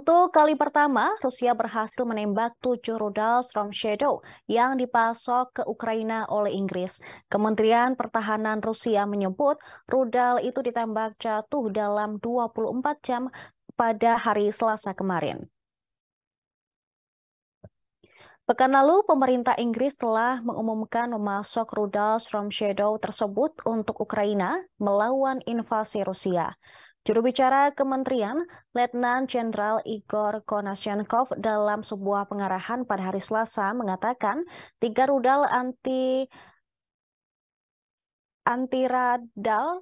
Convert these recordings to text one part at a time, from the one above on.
Untuk kali pertama, Rusia berhasil menembak tujuh rudal Storm Shadow yang dipasok ke Ukraina oleh Inggris. Kementerian Pertahanan Rusia menyebut rudal itu ditembak jatuh dalam 24 jam pada hari Selasa kemarin. Pekan lalu, pemerintah Inggris telah mengumumkan memasok rudal Storm Shadow tersebut untuk Ukraina melawan invasi Rusia. Juru bicara kementerian, Letnan Jenderal Igor Konashenkov dalam sebuah pengarahan pada hari Selasa mengatakan tiga rudal anti radal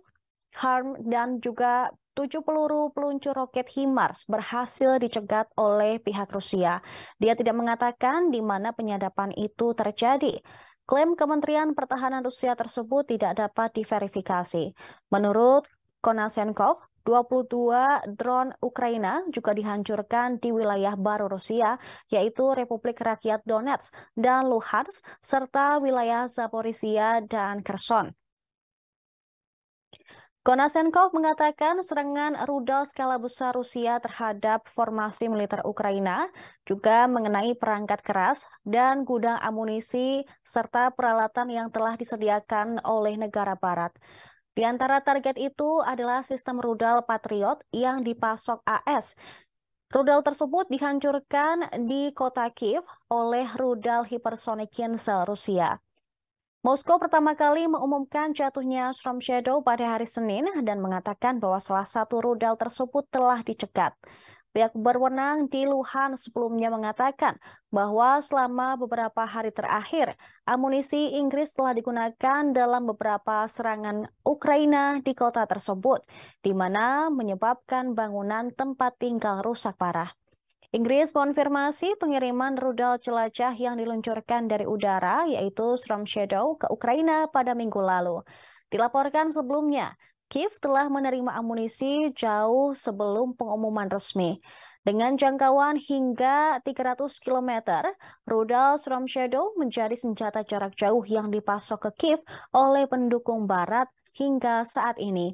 HARM dan juga tujuh peluru peluncur roket HIMARS berhasil dicegat oleh pihak Rusia. Dia tidak mengatakan di mana penyadapan itu terjadi. Klaim Kementerian Pertahanan Rusia tersebut tidak dapat diverifikasi. Menurut Konasenkov, 22 drone Ukraina juga dihancurkan di wilayah baru Rusia, yaitu Republik Rakyat Donetsk dan Luhansk, serta wilayah Zaporizhia dan Kherson. Konasenkov mengatakan serangan rudal skala besar Rusia terhadap formasi militer Ukraina juga mengenai perangkat keras dan gudang amunisi serta peralatan yang telah disediakan oleh negara barat. Di antara target itu adalah sistem rudal Patriot yang dipasok AS. Rudal tersebut dihancurkan di kota Kiev oleh rudal hipersonik Kinsel, Rusia. Moskow pertama kali mengumumkan jatuhnya Storm Shadow pada hari Senin dan mengatakan bahwa salah satu rudal tersebut telah dicegat. Pihak berwenang di Luhan sebelumnya mengatakan bahwa selama beberapa hari terakhir, amunisi Inggris telah digunakan dalam beberapa serangan Ukraina di kota tersebut, di mana menyebabkan bangunan tempat tinggal rusak parah. Inggris konfirmasi pengiriman rudal jelajah yang diluncurkan dari udara, yaitu Storm Shadow, ke Ukraina pada minggu lalu. Dilaporkan sebelumnya, Kiev telah menerima amunisi jauh sebelum pengumuman resmi. Dengan jangkauan hingga 300 km, rudal Storm Shadow menjadi senjata jarak jauh yang dipasok ke Kiev oleh pendukung Barat hingga saat ini.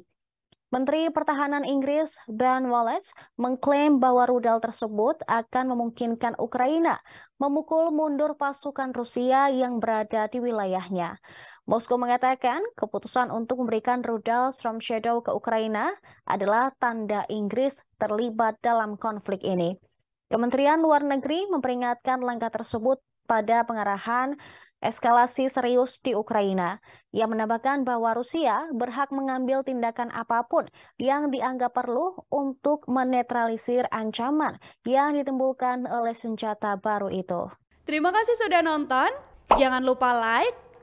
Menteri Pertahanan Inggris Ben Wallace mengklaim bahwa rudal tersebut akan memungkinkan Ukraina memukul mundur pasukan Rusia yang berada di wilayahnya. Moskow mengatakan keputusan untuk memberikan rudal Storm Shadow ke Ukraina adalah tanda Inggris terlibat dalam konflik ini. Kementerian Luar Negeri memperingatkan langkah tersebut pada pengarahan eskalasi serius di Ukraina. Ia menambahkan bahwa Rusia berhak mengambil tindakan apapun yang dianggap perlu untuk menetralisir ancaman yang ditimbulkan oleh senjata baru itu. Terima kasih sudah nonton. Jangan lupa like,